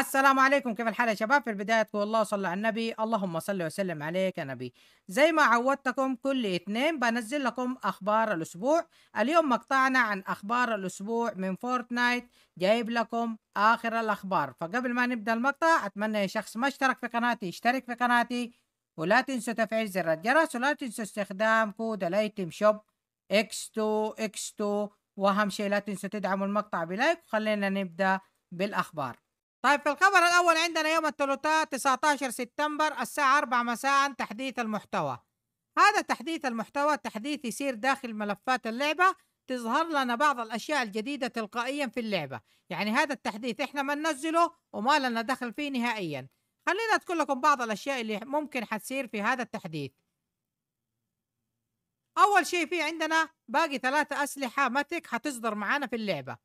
السلام عليكم كيف الحال يا شباب في البداية تقول الله صلى على النبي اللهم صل وسلم عليك يا نبي زي ما عودتكم كل اثنين بنزل لكم أخبار الأسبوع اليوم مقطعنا عن أخبار الأسبوع من فورتنايت جايب لكم آخر الأخبار فقبل ما نبدأ المقطع أتمنى يا شخص ما اشترك في قناتي اشترك في قناتي ولا تنسوا تفعيل زر الجرس ولا تنسوا استخدام كود الايتم شوب اكس 2 اكس 2 واهم شيء لا تنسوا تدعموا المقطع بلايك وخلينا نبدا بالاخبار طيب في الخبر الاول عندنا يوم الثلاثاء 19 سبتمبر الساعه 4 مساء تحديث المحتوى هذا تحديث المحتوى تحديث يصير داخل ملفات اللعبه تظهر لنا بعض الاشياء الجديده تلقائيا في اللعبه يعني هذا التحديث احنا ما ننزله وما لنا دخل فيه نهائيا خلينا اذكر لكم بعض الاشياء اللي ممكن حتصير في هذا التحديث اول شيء في عندنا باقي ثلاثة اسلحة ماتك حتصدر معانا في اللعبة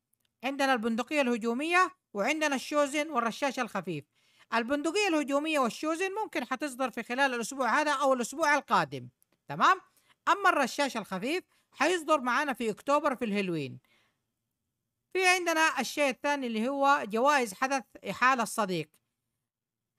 عندنا البندقية الهجومية وعندنا الشوزن والرشاش الخفيف البندقية الهجومية والشوزن ممكن حتصدر في خلال الاسبوع هذا او الاسبوع القادم تمام اما الرشاش الخفيف حيصدر معانا في اكتوبر في الهلوين في عندنا الشيء الثاني اللي هو جوائز حدث احالة الصديق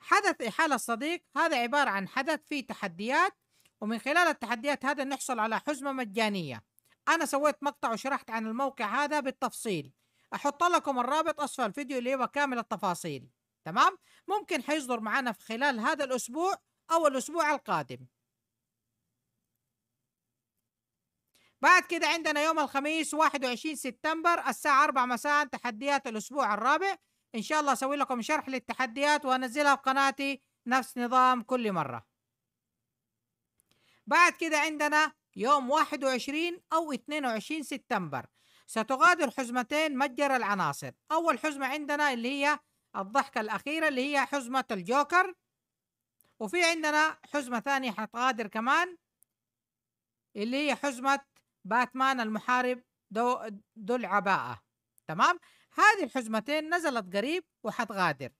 حدث إحالة صديق هذا عبارة عن حدث فيه تحديات ومن خلال التحديات هذا نحصل على حزمة مجانية أنا سويت مقطع وشرحت عن الموقع هذا بالتفصيل أحط لكم الرابط أسفل الفيديو اللي هو كامل التفاصيل تمام ممكن حيصدر معنا في خلال هذا الأسبوع أو الأسبوع القادم بعد كده عندنا يوم الخميس 21 سبتمبر الساعة 4 مساء تحديات الأسبوع الرابع ان شاء الله اسوي لكم شرح للتحديات وانزلها في قناتي نفس نظام كل مره بعد كده عندنا يوم 21 او 22 سبتمبر ستغادر حزمتين متجر العناصر اول حزمه عندنا اللي هي الضحكه الاخيره اللي هي حزمه الجوكر وفي عندنا حزمه ثانيه حتغادر كمان اللي هي حزمه باتمان المحارب ذو العباءه تمام هذه الحزمتين نزلت قريب وحتغادر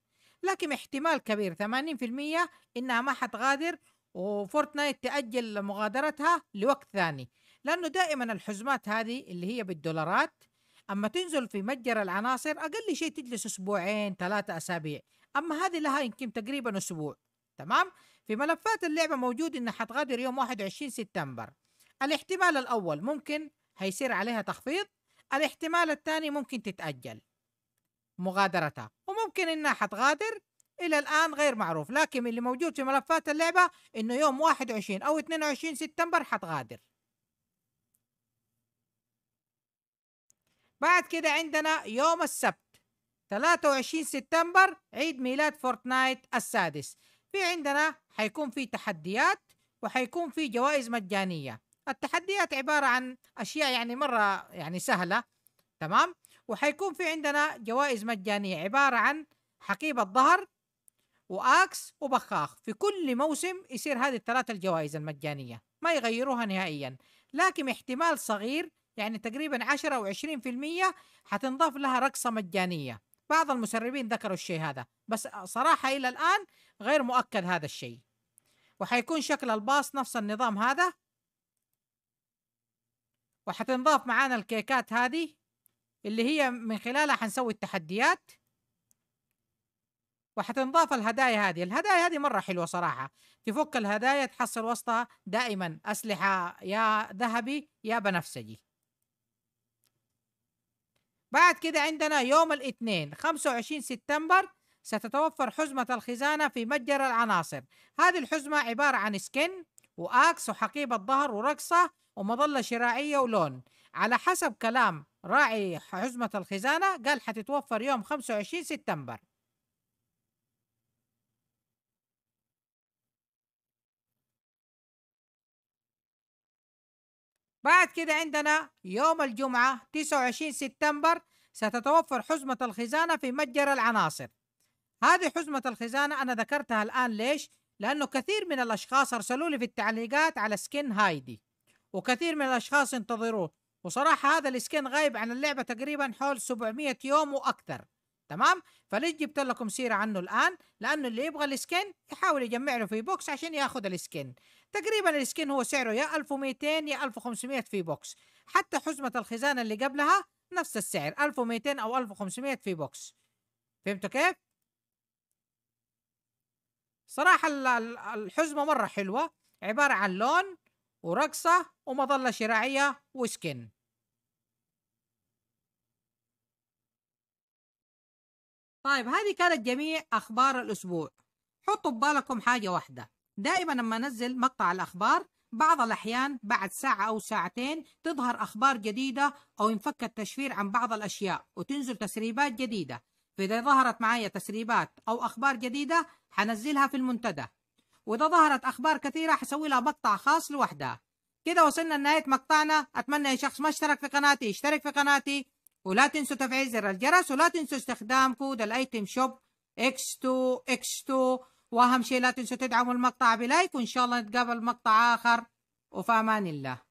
لكن احتمال كبير 80% إنها ما حتغادر وفورتنايت تأجل مغادرتها لوقت ثاني لأنه دائما الحزمات هذه اللي هي بالدولارات أما تنزل في متجر العناصر أقل شيء تجلس أسبوعين ثلاثة أسابيع أما هذه لها يمكن تقريبا أسبوع تمام في ملفات اللعبة موجود إنها حتغادر يوم 21 سبتمبر الاحتمال الأول ممكن هيصير عليها تخفيض الاحتمال الثاني ممكن تتأجل مغادرتها وممكن إنها حتغادر إلى الآن غير معروف لكن اللي موجود في ملفات اللعبة إنه يوم 21 أو 22 سبتمبر حتغادر بعد كده عندنا يوم السبت 23 سبتمبر عيد ميلاد فورتنايت السادس في عندنا حيكون في تحديات وحيكون في جوائز مجانية التحديات عبارة عن أشياء يعني مرة يعني سهلة تمام وحيكون في عندنا جوائز مجانية عبارة عن حقيبة ظهر وآكس وبخاخ في كل موسم يصير هذه الثلاثة الجوائز المجانية ما يغيروها نهائيا لكن احتمال صغير يعني تقريبا 10 أو 20% حتنضاف لها رقصة مجانية بعض المسربين ذكروا الشيء هذا بس صراحة إلى الآن غير مؤكد هذا الشيء وحيكون شكل الباص نفس النظام هذا وحتنضاف معانا الكيكات هذه اللي هي من خلالها حنسوي التحديات وحتنضاف الهدايا هذه الهدايا هذه مرة حلوة صراحة تفك الهدايا تحصل وسطها دائما أسلحة يا ذهبي يا بنفسجي بعد كده عندنا يوم الاثنين 25 سبتمبر ستتوفر حزمة الخزانة في متجر العناصر هذه الحزمة عبارة عن سكن وآكس وحقيبة ظهر ورقصة ومظلة شراعية ولون على حسب كلام راعي حزمة الخزانة قال حتتوفر يوم 25 سبتمبر بعد كده عندنا يوم الجمعة 29 سبتمبر ستتوفر حزمة الخزانة في متجر العناصر هذه حزمة الخزانة أنا ذكرتها الآن ليش؟ لأنه كثير من الأشخاص أرسلوا لي في التعليقات على سكين هايدي وكثير من الأشخاص ينتظروه وصراحة هذا السكين غايب عن اللعبة تقريبا حول 700 يوم وأكثر تمام فليش جبت لكم سيرة عنه الآن لأنه اللي يبغى السكين يحاول يجمع له في بوكس عشان ياخذ السكين تقريبا السكين هو سعره يا 1200 يا 1500 في بوكس حتى حزمة الخزانة اللي قبلها نفس السعر 1200 أو 1500 في بوكس فهمتوا كيف؟ صراحة الحزمة مرة حلوة عبارة عن لون ورقصة ومظلة شراعية وسكن طيب هذه كانت جميع أخبار الأسبوع حطوا ببالكم حاجة واحدة دائما لما أنزل مقطع الأخبار بعض الأحيان بعد ساعة أو ساعتين تظهر أخبار جديدة أو ينفك التشفير عن بعض الأشياء وتنزل تسريبات جديدة فإذا ظهرت معايا تسريبات أو أخبار جديدة حنزلها في المنتدى وإذا ظهرت أخبار كثيرة حسوي لها مقطع خاص لوحدها كده وصلنا لنهاية مقطعنا أتمنى اي شخص ما اشترك في قناتي اشترك في قناتي ولا تنسوا تفعيل زر الجرس ولا تنسوا استخدام كود الايتم شوب X2 X2 واهم شيء لا تنسوا تدعموا المقطع بلايك وان شاء الله نتقابل مقطع اخر وفي امان الله